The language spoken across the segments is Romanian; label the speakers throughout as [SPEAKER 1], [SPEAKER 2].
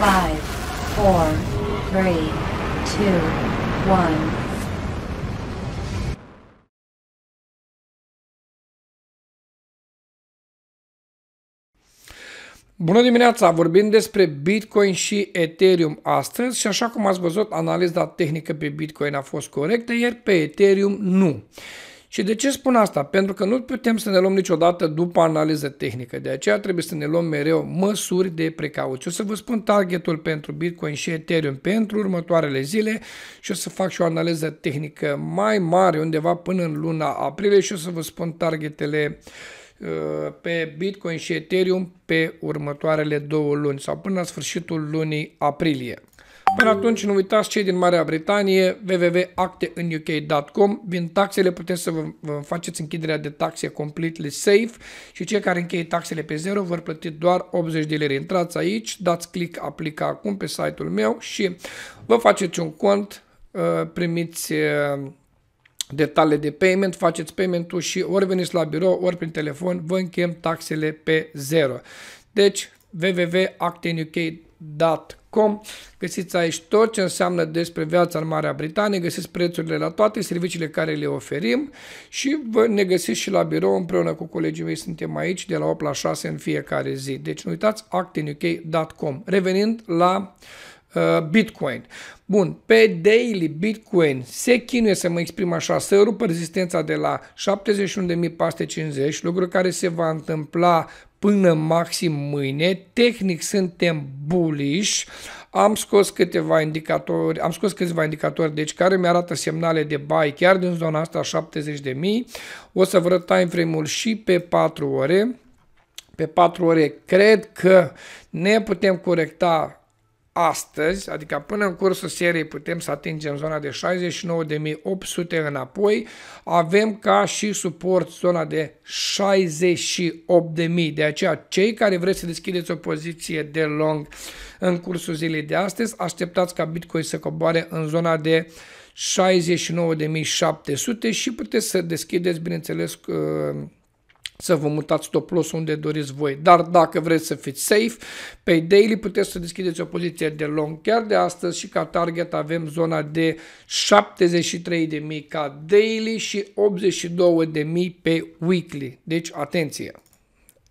[SPEAKER 1] Five, four, three, two, one. Bună dimineața! Vorbim despre Bitcoin și Ethereum astăzi și așa cum ați văzut, analiza tehnică pe Bitcoin a fost corectă, iar pe Ethereum nu. Și de ce spun asta? Pentru că nu putem să ne luăm niciodată după analiză tehnică. De aceea trebuie să ne luăm mereu măsuri de precauție. O să vă spun targetul pentru Bitcoin și Ethereum pentru următoarele zile și o să fac și o analiză tehnică mai mare, undeva până în luna aprilie și o să vă spun targetele uh, pe Bitcoin și Ethereum pe următoarele două luni sau până la sfârșitul lunii aprilie. Până atunci nu uitați cei din Marea Britanie, www.acteinuk.com vin taxele, puteți să vă, vă faceți închiderea de taxe completely safe și cei care încheie taxele pe zero vor plăti doar 80 de lire. Intrați aici, dați click aplica acum pe site-ul meu și vă faceți un cont, uh, primiți uh, detalii de payment, faceți payment-ul și ori veniți la birou, ori prin telefon, vă încheiem taxele pe zero. Deci, www.acteinuk.com com. Găsiți aici tot ce înseamnă despre viața în Marea Britanie, găsiți prețurile la toate serviciile care le oferim și vă ne găsiți și la birou împreună cu colegii mei. Suntem aici de la 8 la 6 în fiecare zi. Deci nu uitați actinuk.com. Revenind la uh, Bitcoin. Bun, pe daily Bitcoin se chinuie să mă exprim așa, să rupă rezistența de la 71.450, lucru care se va întâmpla până maxim mâine. Tehnic suntem bullish, am scos câteva indicatori, am scos câțiva indicatori, deci care mi arată semnale de buy chiar din zona asta 70 de mii. O să vă arăt time frame-ul și pe 4 ore. Pe 4 ore cred că ne putem corecta astăzi, adică până în cursul seriei putem să atingem zona de 69.800 înapoi, avem ca și suport zona de 68.000, de aceea cei care vreți să deschideți o poziție de long în cursul zilei de astăzi, așteptați ca Bitcoin să coboare în zona de 69.700 și puteți să deschideți, bineînțeles, uh, să vă mutați stop loss unde doriți voi. Dar dacă vreți să fiți safe, pe daily puteți să deschideți o poziție de long. Chiar de astăzi și ca target avem zona de 73.000 ca daily și 82.000 pe weekly. Deci atenție!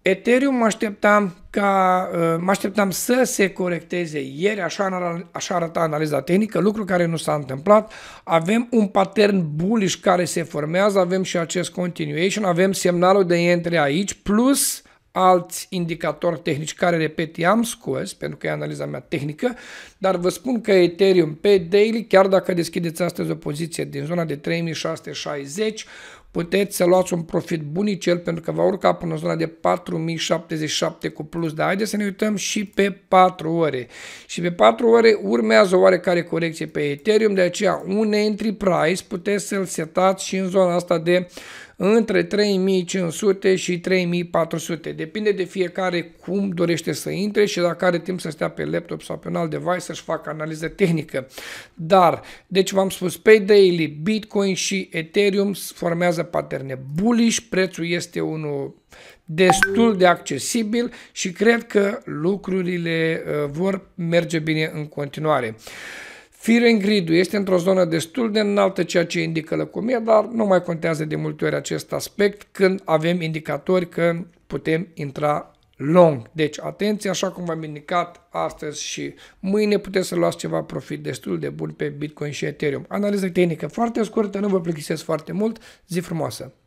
[SPEAKER 1] Ethereum mă așteptam, ca, uh, mă așteptam să se corecteze ieri, așa, așa arăta analiza tehnică, lucru care nu s-a întâmplat. Avem un pattern bullish care se formează, avem și acest continuation, avem semnalul de intre aici, plus alți indicatori tehnici care, repet, i-am scos, pentru că e analiza mea tehnică, dar vă spun că Ethereum pe daily, chiar dacă deschideți astăzi o poziție din zona de 3660, puteți să luați un profit bunicel pentru că va urca până în zona de 4077 cu plus, dar haideți să ne uităm și pe 4 ore. Și pe 4 ore urmează o oarecare corecție pe Ethereum, de aceea un entry price puteți să-l setați și în zona asta de între 3500 și 3400. Depinde de fiecare cum dorește să intre și dacă are timp să stea pe laptop sau pe un alt device să-și facă analiză tehnică. Dar, deci v-am spus, pe daily, Bitcoin și Ethereum formează paterne bullish, prețul este unul destul de accesibil și cred că lucrurile uh, vor merge bine în continuare. Firen Gridu este într-o zonă destul de înaltă, ceea ce indică lăcomie, dar nu mai contează de multe ori acest aspect când avem indicatori că putem intra long. Deci, atenție, așa cum v-am indicat astăzi și mâine puteți să luați ceva profit destul de bun pe Bitcoin și Ethereum. Analiză tehnică foarte scurtă, nu vă plictisesc foarte mult. Zi frumoasă!